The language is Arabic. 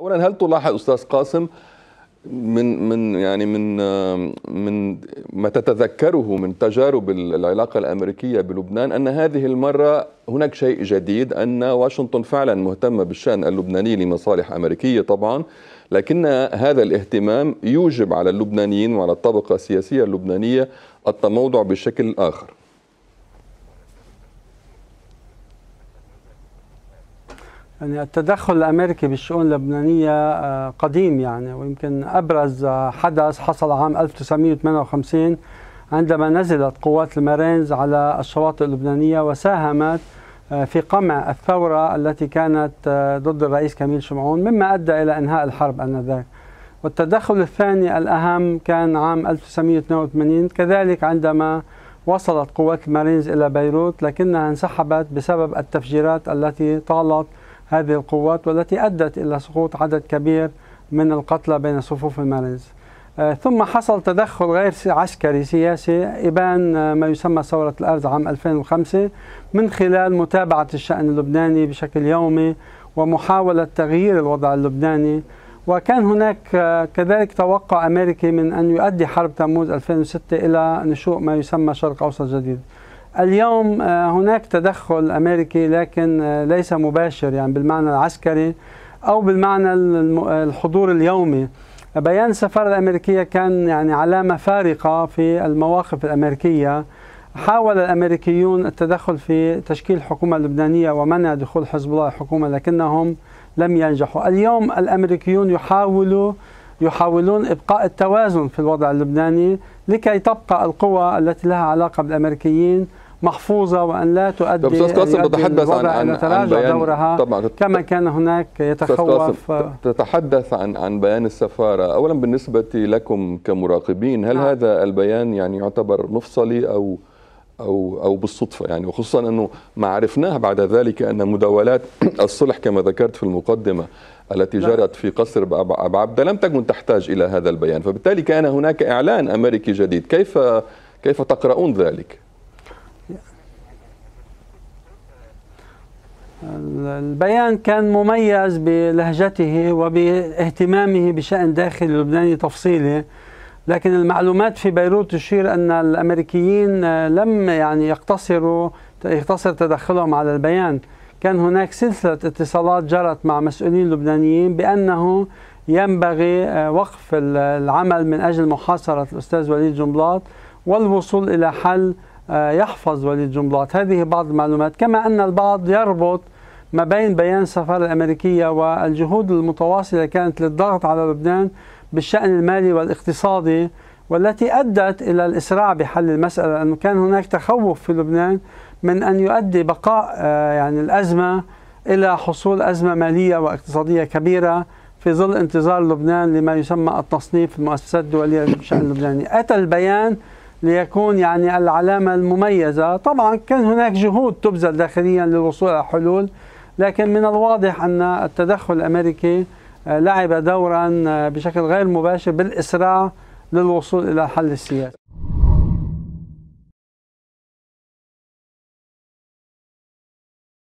اولا هل تلاحظ استاذ قاسم من من يعني من من ما تتذكره من تجارب العلاقه الامريكيه بلبنان ان هذه المره هناك شيء جديد ان واشنطن فعلا مهتمه بالشان اللبناني لمصالح امريكيه طبعا لكن هذا الاهتمام يوجب على اللبنانيين وعلى الطبقه السياسيه اللبنانيه التموضع بشكل اخر يعني التدخل الامريكي بالشؤون اللبنانيه آه، قديم يعني ويمكن ابرز آه، حدث حصل عام 1958 عندما نزلت قوات المارينز على الشواطئ اللبنانيه وساهمت آه، في قمع الثوره التي كانت ضد الرئيس كميل شمعون مما ادى الى انهاء الحرب انذاك. والتدخل الثاني الاهم كان عام 1982 كذلك عندما وصلت قوات المارينز الى بيروت لكنها انسحبت بسبب التفجيرات التي طالت هذه القوات والتي أدت إلى سقوط عدد كبير من القتلى بين صفوف المارينز آه، ثم حصل تدخل غير عسكري سياسي إبان آه، ما يسمى ثورة الأرز عام 2005 من خلال متابعة الشأن اللبناني بشكل يومي ومحاولة تغيير الوضع اللبناني وكان هناك آه، كذلك توقع أمريكي من أن يؤدي حرب تموز 2006 إلى نشوء ما يسمى شرق أوسط جديد اليوم آه، هناك تدخل أمريكي لكن آه، ليس مباشر يعني بالمعنى العسكري أو بالمعنى الحضور اليومي بيان السفارة الأمريكية كان يعني علامة فارقة في المواقف الأمريكية حاول الأمريكيون التدخل في تشكيل الحكومة اللبنانية ومنع دخول حزب الله الحكومة لكنهم لم ينجحوا اليوم الأمريكيون يحاولوا يحاولون إبقاء التوازن في الوضع اللبناني لكي تبقى القوى التي لها علاقة بالأمريكيين محفوظة وأن لا تؤدي طب أستاذ قاسم تتحدث عن عن, عن بيان دورها طبعا كما كان هناك يتخوف تتحدث عن عن بيان السفارة أولا بالنسبة لكم كمراقبين هل آه. هذا البيان يعني يعتبر مفصلي أو او او بالصدفه يعني وخصوصا انه ما عرفناه بعد ذلك ان مداولات الصلح كما ذكرت في المقدمه التي نعم. جرت في قصر ابو عبده لم تكن تحتاج الى هذا البيان فبالتالي كان هناك اعلان امريكي جديد كيف كيف تقرؤون ذلك البيان كان مميز بلهجته وباهتمامه بشأن داخل لبناني تفصيلي لكن المعلومات في بيروت تشير أن الأمريكيين آه، لم يعني يقتصروا يقتصر تدخلهم على البيان كان هناك سلسلة اتصالات جرت مع مسؤولين لبنانيين بأنه ينبغي آه، وقف العمل من أجل محاصرة الأستاذ وليد جنبلاط والوصول إلى حل آه، يحفظ وليد جنبلاط هذه بعض المعلومات كما أن البعض يربط ما بين بيان السفارة الأمريكية والجهود المتواصلة كانت للضغط على لبنان بالشأن المالي والاقتصادي والتي أدت إلى الإسراع بحل المسألة لأنه كان هناك تخوف في لبنان من أن يؤدي بقاء آه، يعني الأزمة إلى حصول أزمة مالية واقتصادية كبيرة في ظل انتظار لبنان لما يسمى التصنيف المؤسسات الدولية بالشان اللبناني، أتى البيان ليكون يعني العلامة المميزة طبعا كان هناك جهود تبذل داخليا للوصول إلى حلول لكن من الواضح أن التدخل الأمريكي آه، لعب دورا آه، بشكل غير مباشر بالإسراع للوصول إلى حل السياسي